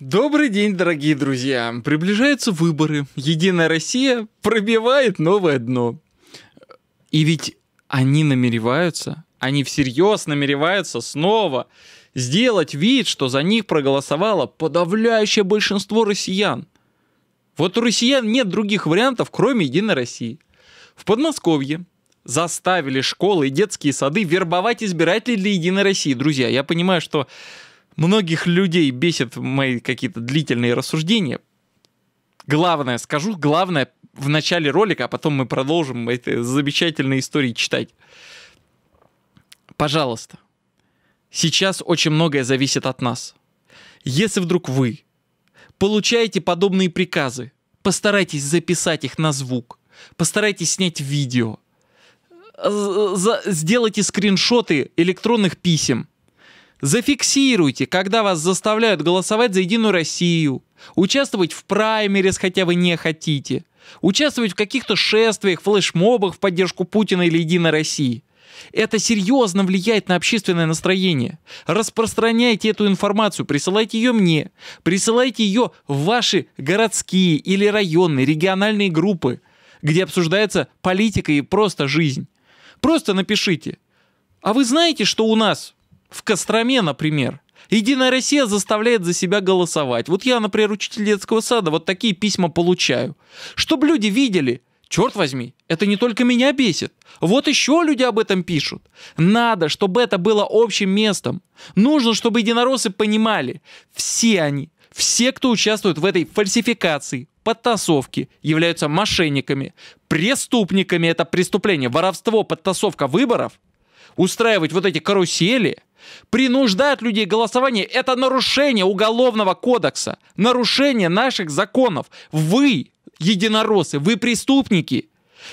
Добрый день, дорогие друзья. Приближаются выборы. Единая Россия пробивает новое дно. И ведь они намереваются, они всерьез намереваются снова сделать вид, что за них проголосовало подавляющее большинство россиян. Вот у россиян нет других вариантов, кроме Единой России. В Подмосковье заставили школы и детские сады вербовать избирателей для Единой России. Друзья, я понимаю, что Многих людей бесит мои какие-то длительные рассуждения. Главное, скажу, главное в начале ролика, а потом мы продолжим эти замечательные истории читать. Пожалуйста, сейчас очень многое зависит от нас. Если вдруг вы получаете подобные приказы, постарайтесь записать их на звук, постарайтесь снять видео, сделайте скриншоты электронных писем – Зафиксируйте, когда вас заставляют голосовать за Единую Россию, участвовать в праймерис, хотя вы не хотите, участвовать в каких-то шествиях, флешмобах в поддержку Путина или Единой России. Это серьезно влияет на общественное настроение. Распространяйте эту информацию, присылайте ее мне, присылайте ее в ваши городские или районные, региональные группы, где обсуждается политика и просто жизнь. Просто напишите. А вы знаете, что у нас в Костроме, например, Единая Россия заставляет за себя голосовать. Вот я, например, учитель детского сада, вот такие письма получаю. Чтобы люди видели, черт возьми, это не только меня бесит. Вот еще люди об этом пишут. Надо, чтобы это было общим местом. Нужно, чтобы единороссы понимали, все они, все, кто участвует в этой фальсификации, подтасовке, являются мошенниками, преступниками. Это преступление, воровство, подтасовка выборов. Устраивать вот эти карусели – принуждать людей к голосованию – это нарушение Уголовного кодекса, нарушение наших законов. Вы единороссы, вы преступники.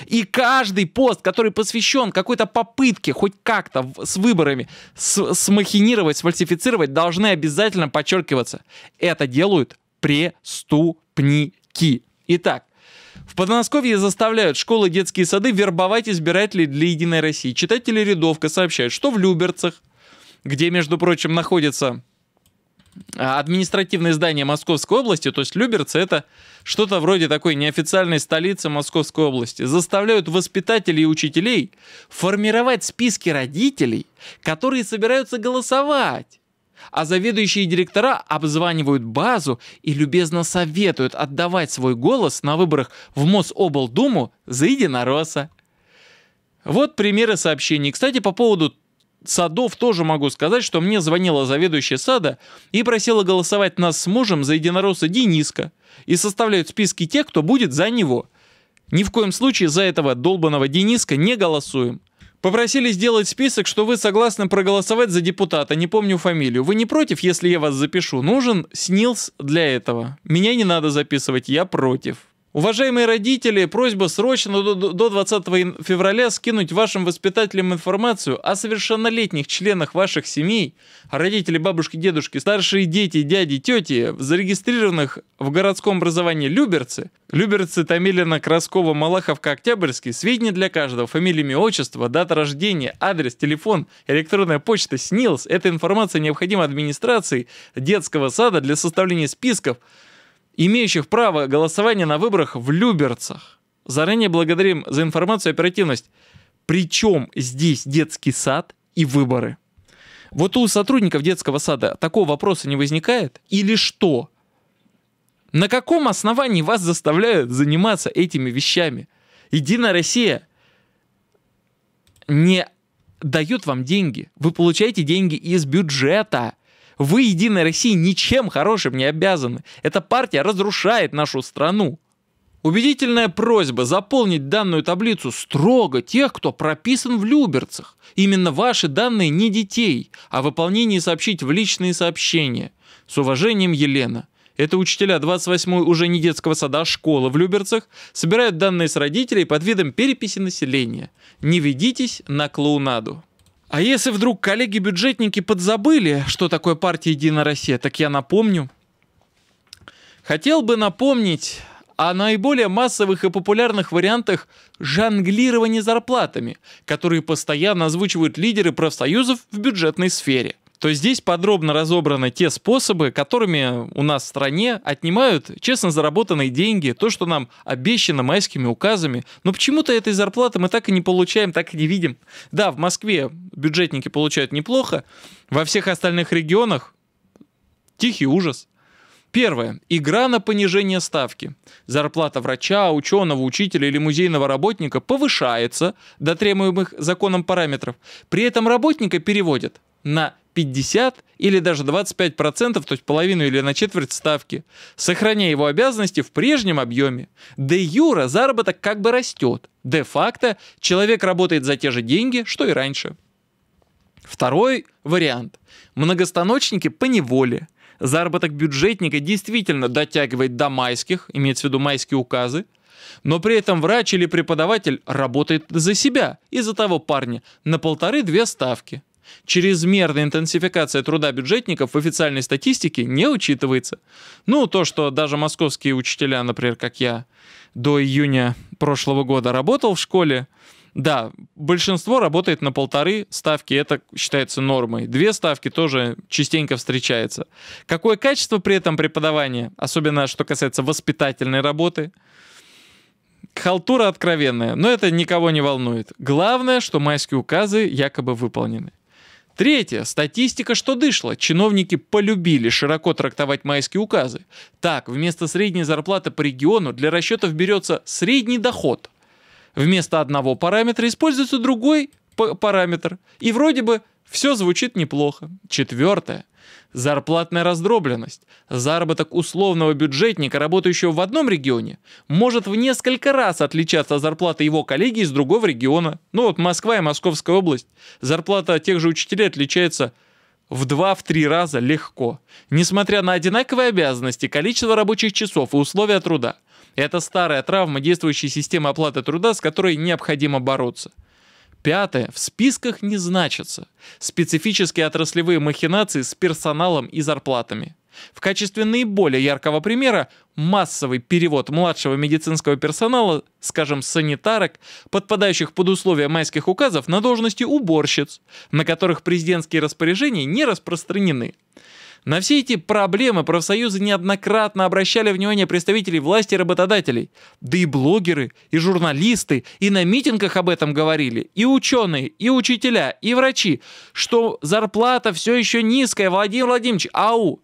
И каждый пост, который посвящен какой-то попытке хоть как-то с выборами смахинировать, сфальсифицировать, должны обязательно подчеркиваться. Это делают преступники. Итак, в Подмосковье заставляют школы детские сады вербовать избирателей для «Единой России». Читатели «Рядовка» сообщают, что в Люберцах – где, между прочим, находится административное здание Московской области, то есть Люберцы, это что-то вроде такой неофициальной столицы Московской области, заставляют воспитателей и учителей формировать списки родителей, которые собираются голосовать. А заведующие директора обзванивают базу и любезно советуют отдавать свой голос на выборах в Мособлдуму за единоросса. Вот примеры сообщений. Кстати, по поводу садов тоже могу сказать, что мне звонила заведующая сада и просила голосовать нас с мужем за единоросса Дениска и составляют списки тех, кто будет за него. Ни в коем случае за этого долбанного Дениска не голосуем. Попросили сделать список, что вы согласны проголосовать за депутата, не помню фамилию. Вы не против, если я вас запишу? Нужен СНИЛС для этого. Меня не надо записывать, я против. Уважаемые родители, просьба срочно до 20 февраля скинуть вашим воспитателям информацию о совершеннолетних членах ваших семей, родители, бабушки, дедушки, старшие дети, дяди, тети, зарегистрированных в городском образовании Люберцы, Люберцы, Томилина, Краскова, Малаховка, Октябрьский, сведения для каждого, фамилия, имя, отчество, дата рождения, адрес, телефон, электронная почта, СНИЛС. Эта информация необходима администрации детского сада для составления списков имеющих право голосования на выборах в Люберцах. Заранее благодарим за информацию и оперативность. Причем здесь детский сад и выборы? Вот у сотрудников детского сада такого вопроса не возникает? Или что? На каком основании вас заставляют заниматься этими вещами? Единая Россия не дает вам деньги. Вы получаете деньги из бюджета. Вы, Единая России, ничем хорошим не обязаны. Эта партия разрушает нашу страну. Убедительная просьба заполнить данную таблицу строго тех, кто прописан в Люберцах. Именно ваши данные не детей, а выполнении сообщить в личные сообщения. С уважением, Елена. Это учителя 28-й уже не детского сада, а школы в Люберцах собирают данные с родителей под видом переписи населения. Не ведитесь на клоунаду. А если вдруг коллеги-бюджетники подзабыли, что такое партия «Единая Россия», так я напомню. Хотел бы напомнить о наиболее массовых и популярных вариантах жонглирования зарплатами, которые постоянно озвучивают лидеры профсоюзов в бюджетной сфере – то здесь подробно разобраны те способы, которыми у нас в стране отнимают честно заработанные деньги, то, что нам обещано майскими указами. Но почему-то этой зарплаты мы так и не получаем, так и не видим. Да, в Москве бюджетники получают неплохо, во всех остальных регионах тихий ужас. Первое. Игра на понижение ставки. Зарплата врача, ученого, учителя или музейного работника повышается до требуемых законом параметров. При этом работника переводят на 50 или даже 25%, процентов, то есть половину или на четверть ставки, сохраняя его обязанности в прежнем объеме. Де юра заработок как бы растет. Де-факто человек работает за те же деньги, что и раньше. Второй вариант. Многостаночники по неволе. Заработок бюджетника действительно дотягивает до майских, имеется в виду майские указы, но при этом врач или преподаватель работает за себя и за того парня на полторы-две ставки. Чрезмерная интенсификация труда бюджетников в официальной статистике не учитывается. Ну, то, что даже московские учителя, например, как я, до июня прошлого года работал в школе, да, большинство работает на полторы ставки, это считается нормой. Две ставки тоже частенько встречается. Какое качество при этом преподавания, особенно что касается воспитательной работы, Халтура откровенная, но это никого не волнует. Главное, что майские указы якобы выполнены. Третье. Статистика, что дышла, Чиновники полюбили широко трактовать майские указы. Так, вместо средней зарплаты по региону для расчетов берется средний доход. Вместо одного параметра используется другой параметр. И вроде бы все звучит неплохо. Четвертое. Зарплатная раздробленность. Заработок условного бюджетника, работающего в одном регионе, может в несколько раз отличаться от зарплаты его коллеги из другого региона. Ну вот Москва и Московская область. Зарплата тех же учителей отличается в 2-3 раза легко. Несмотря на одинаковые обязанности, количество рабочих часов и условия труда. Это старая травма действующей системы оплаты труда, с которой необходимо бороться. Пятое. В списках не значатся специфические отраслевые махинации с персоналом и зарплатами. В качестве наиболее яркого примера массовый перевод младшего медицинского персонала, скажем, санитарок, подпадающих под условия майских указов на должности уборщиц, на которых президентские распоряжения не распространены. На все эти проблемы профсоюзы неоднократно обращали внимание представителей власти и работодателей. Да и блогеры, и журналисты, и на митингах об этом говорили, и ученые, и учителя, и врачи, что зарплата все еще низкая, Владимир Владимирович, ау!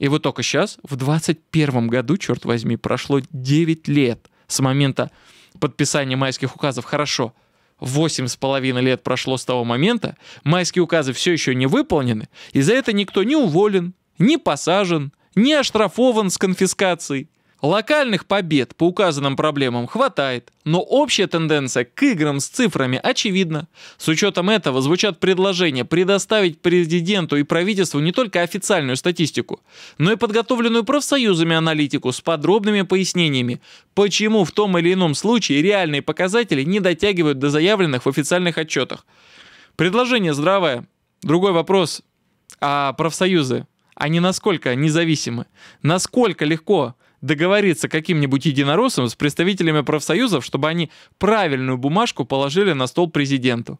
И вот только сейчас, в 21 году, черт возьми, прошло 9 лет с момента подписания майских указов. Хорошо. Хорошо. Восемь с половиной лет прошло с того момента, майские указы все еще не выполнены, и за это никто не уволен, не посажен, не оштрафован с конфискацией. Локальных побед по указанным проблемам хватает, но общая тенденция к играм с цифрами очевидна. С учетом этого звучат предложения предоставить президенту и правительству не только официальную статистику, но и подготовленную профсоюзами аналитику с подробными пояснениями, почему в том или ином случае реальные показатели не дотягивают до заявленных в официальных отчетах. Предложение здравое. Другой вопрос. А профсоюзы, они насколько независимы? Насколько легко договориться каким-нибудь единороссом с представителями профсоюзов, чтобы они правильную бумажку положили на стол президенту.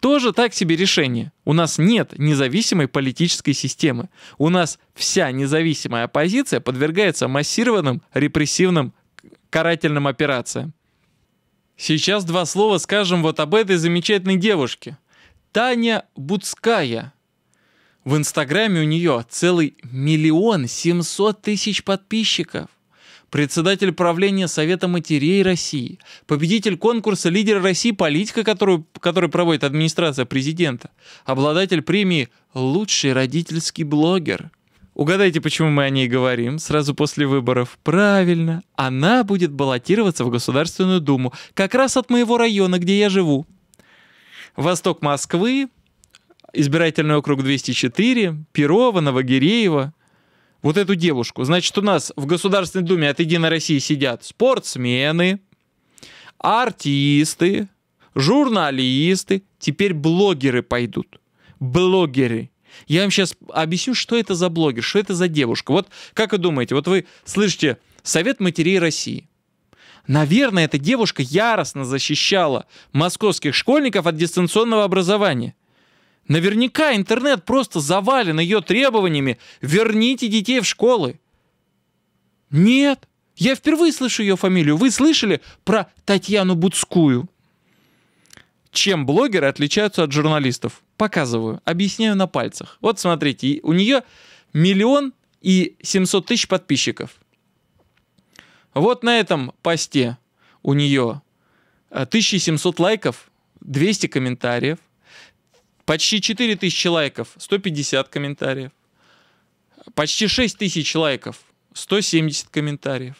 Тоже так себе решение. У нас нет независимой политической системы. У нас вся независимая оппозиция подвергается массированным репрессивным карательным операциям. Сейчас два слова скажем вот об этой замечательной девушке. Таня Буцкая – в Инстаграме у нее целый миллион семьсот тысяч подписчиков. Председатель правления Совета матерей России, победитель конкурса «Лидер России. Политика», которую, который проводит администрация президента, обладатель премии «Лучший родительский блогер». Угадайте, почему мы о ней говорим сразу после выборов. Правильно, она будет баллотироваться в Государственную Думу, как раз от моего района, где я живу. Восток Москвы, избирательный округ 204, Перова, Новогиреева, вот эту девушку. Значит, у нас в Государственной Думе от Единой России сидят спортсмены, артисты, журналисты, теперь блогеры пойдут. Блогеры. Я вам сейчас объясню, что это за блогер, что это за девушка. Вот как вы думаете, вот вы слышите Совет матерей России. Наверное, эта девушка яростно защищала московских школьников от дистанционного образования – Наверняка интернет просто завален ее требованиями «верните детей в школы». Нет, я впервые слышу ее фамилию. Вы слышали про Татьяну Буцкую? Чем блогеры отличаются от журналистов? Показываю, объясняю на пальцах. Вот смотрите, у нее миллион и 700 тысяч подписчиков. Вот на этом посте у нее э, 1700 лайков, 200 комментариев, Почти 4 тысячи лайков, 150 комментариев. Почти 6 тысяч лайков, 170 комментариев.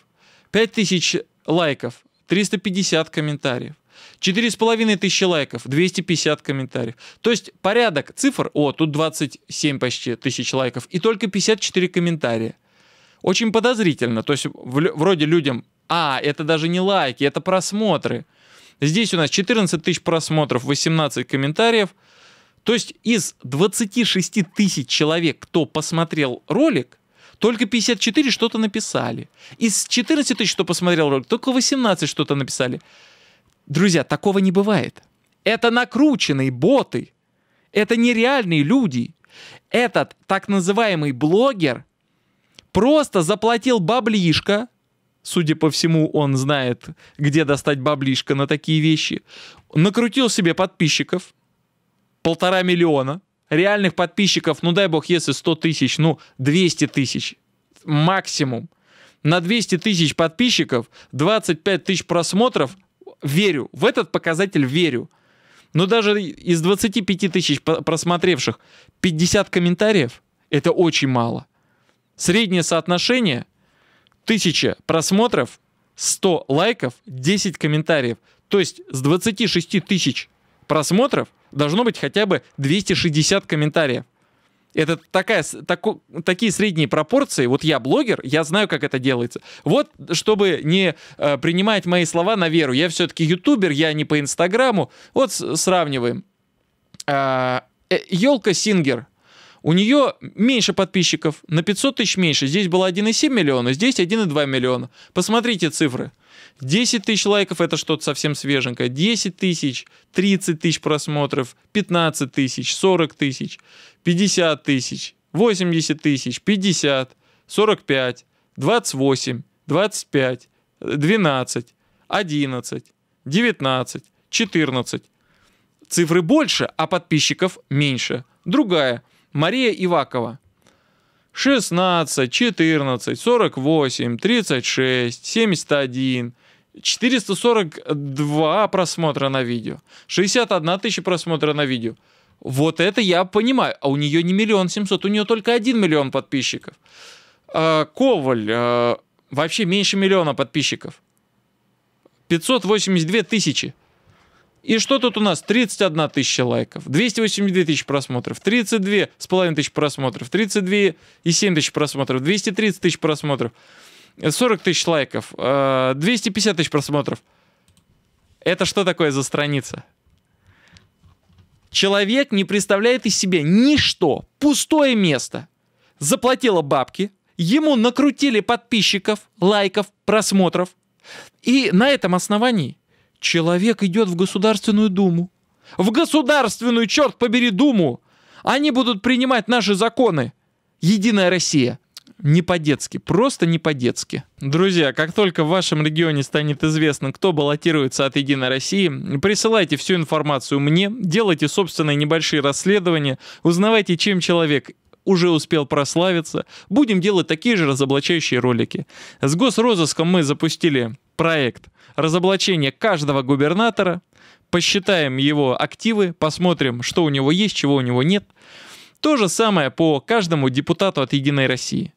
5 тысяч лайков, 350 комментариев. 4,5 тысячи лайков, 250 комментариев. То есть порядок цифр, о, тут 27 почти тысяч лайков, и только 54 комментария. Очень подозрительно, то есть вроде людям, а, это даже не лайки, это просмотры. Здесь у нас 14 тысяч просмотров, 18 комментариев – то есть из 26 тысяч человек, кто посмотрел ролик, только 54 что-то написали. Из 14 тысяч, кто посмотрел ролик, только 18 что-то написали. Друзья, такого не бывает. Это накрученные боты. Это нереальные люди. Этот так называемый блогер просто заплатил баблишко. Судя по всему, он знает, где достать баблишко на такие вещи. Накрутил себе подписчиков полтора миллиона, реальных подписчиков, ну дай бог, если 100 тысяч, ну 200 тысяч максимум. На 200 тысяч подписчиков, 25 тысяч просмотров, верю, в этот показатель верю. Но даже из 25 тысяч просмотревших 50 комментариев – это очень мало. Среднее соотношение – 1000 просмотров, 100 лайков, 10 комментариев. То есть с 26 тысяч просмотров должно быть хотя бы 260 комментариев. Это такая, тако, такие средние пропорции. Вот я блогер, я знаю, как это делается. Вот, чтобы не э, принимать мои слова на веру, я все-таки ютубер, я не по Инстаграму. Вот сравниваем. Елка а, э, Сингер у нее меньше подписчиков, на 500 тысяч меньше. Здесь было 1,7 миллиона, здесь 1,2 миллиона. Посмотрите цифры. 10 тысяч лайков это что-то совсем свеженькое. 10 тысяч, 30 тысяч просмотров, 15 тысяч, 40 тысяч, 50 тысяч, 80 тысяч, 50, 45, 28, 25, 12, 11, 19, 14. Цифры больше, а подписчиков меньше. Другая – Мария Ивакова. 16, 14, 48, 36, 71, 442 просмотра на видео, 61 тысяча просмотра на видео. Вот это я понимаю. А у нее не миллион семьсот, у нее только один миллион подписчиков. А, Коваль, а, вообще меньше миллиона подписчиков. 582 тысячи. И что тут у нас? 31 тысяча лайков, 282 тысячи просмотров, 32 с половиной тысяч просмотров, 32 и 7 тысяч просмотров, 230 э, тысяч просмотров, 40 тысяч лайков, 250 э, тысяч просмотров. Это что такое за страница? Человек не представляет из себя ничто, пустое место. Заплатила бабки, ему накрутили подписчиков, лайков, просмотров. И на этом основании Человек идет в Государственную Думу. В Государственную, черт побери, Думу! Они будут принимать наши законы. Единая Россия. Не по-детски, просто не по-детски. Друзья, как только в вашем регионе станет известно, кто баллотируется от «Единой России», присылайте всю информацию мне, делайте собственные небольшие расследования, узнавайте, чем человек уже успел прославиться. Будем делать такие же разоблачающие ролики. С госрозыском мы запустили проект. Разоблачение каждого губернатора, посчитаем его активы, посмотрим, что у него есть, чего у него нет. То же самое по каждому депутату от «Единой России».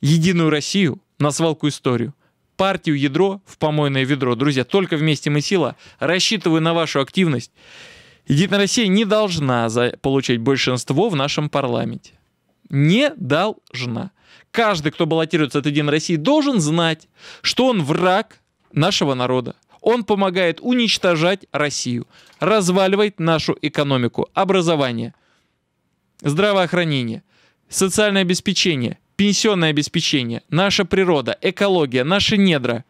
«Единую Россию» на свалку историю. Партию «Ядро» в помойное ведро. Друзья, только вместе мы сила. Рассчитываю на вашу активность. «Единая Россия» не должна получать большинство в нашем парламенте. Не должна. Каждый, кто баллотируется от «Единой России», должен знать, что он враг нашего народа. Он помогает уничтожать Россию, разваливает нашу экономику, образование, здравоохранение, социальное обеспечение, пенсионное обеспечение, наша природа, экология, наши недра.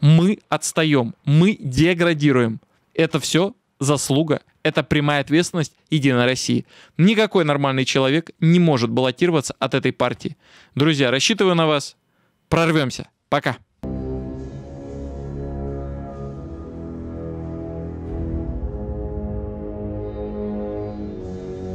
Мы отстаем, мы деградируем. Это все заслуга, это прямая ответственность Единой России. Никакой нормальный человек не может баллотироваться от этой партии. Друзья, рассчитываю на вас. Прорвемся. Пока.